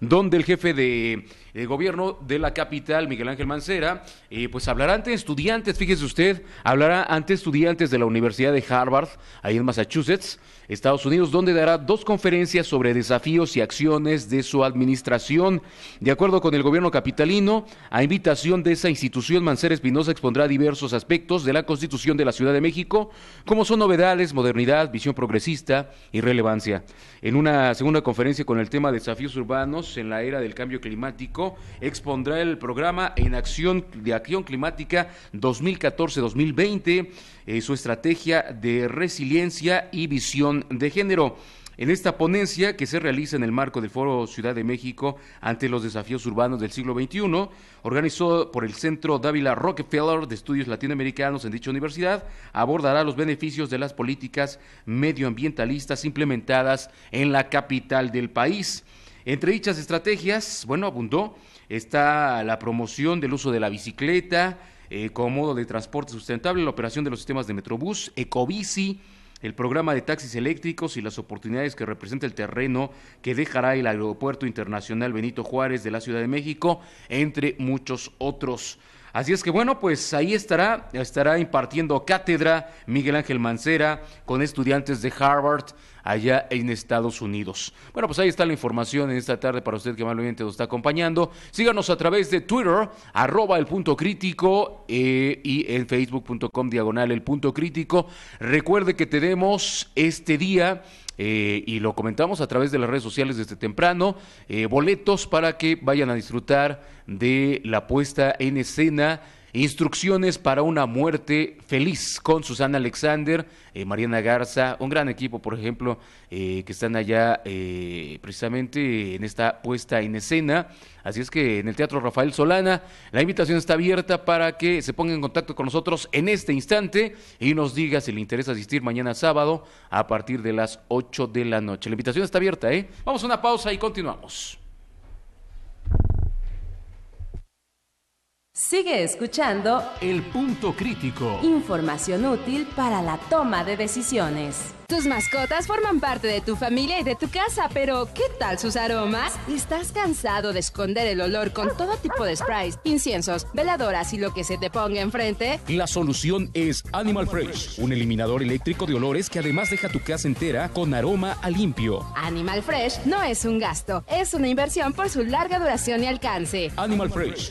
donde el jefe de, eh, gobierno de la capital, Miguel Ángel Mancera, eh, pues hablará ante estudiantes, fíjese usted, hablará ante estudiantes de la Universidad de Harvard, ahí en Massachusetts, Estados Unidos, donde dará dos conferencias sobre desafíos y acciones de su administración. De acuerdo con el gobierno capitalino, a invitación de esa institución, Mancera Espinosa expondrá diversos aspectos de la Constitución de la Ciudad de México, como son novedades, modernidad, visión progresista y relevancia. En una segunda conferencia con el tema de desafíos urbanos, en la era del cambio climático, expondrá el programa en acción de acción climática 2014-2020, eh, su estrategia de resiliencia y visión de género. En esta ponencia que se realiza en el marco del Foro Ciudad de México ante los desafíos urbanos del siglo XXI, organizado por el Centro Dávila Rockefeller de Estudios Latinoamericanos en dicha universidad, abordará los beneficios de las políticas medioambientalistas implementadas en la capital del país. Entre dichas estrategias, bueno, abundó, está la promoción del uso de la bicicleta eh, como modo de transporte sustentable, la operación de los sistemas de Metrobús, Ecobici, el programa de taxis eléctricos y las oportunidades que representa el terreno que dejará el Aeropuerto Internacional Benito Juárez de la Ciudad de México, entre muchos otros. Así es que bueno, pues ahí estará, estará impartiendo cátedra Miguel Ángel Mancera con estudiantes de Harvard allá en Estados Unidos. Bueno, pues ahí está la información en esta tarde para usted que amablemente nos está acompañando. Síganos a través de Twitter, arroba el punto crítico eh, y en facebook.com diagonal el punto crítico. Recuerde que tenemos este día eh, y lo comentamos a través de las redes sociales desde temprano, eh, boletos para que vayan a disfrutar de la puesta en escena Instrucciones para una muerte feliz con Susana Alexander, eh, Mariana Garza, un gran equipo, por ejemplo, eh, que están allá eh, precisamente en esta puesta en escena. Así es que en el Teatro Rafael Solana, la invitación está abierta para que se ponga en contacto con nosotros en este instante y nos diga si le interesa asistir mañana sábado a partir de las 8 de la noche. La invitación está abierta, ¿eh? Vamos a una pausa y continuamos. Sigue escuchando El Punto Crítico. Información útil para la toma de decisiones. Tus mascotas forman parte de tu familia y de tu casa, pero ¿qué tal sus aromas? ¿Estás cansado de esconder el olor con todo tipo de sprays, inciensos, veladoras y lo que se te ponga enfrente? La solución es Animal Fresh, un eliminador eléctrico de olores que además deja tu casa entera con aroma a limpio. Animal Fresh no es un gasto, es una inversión por su larga duración y alcance. Animal Fresh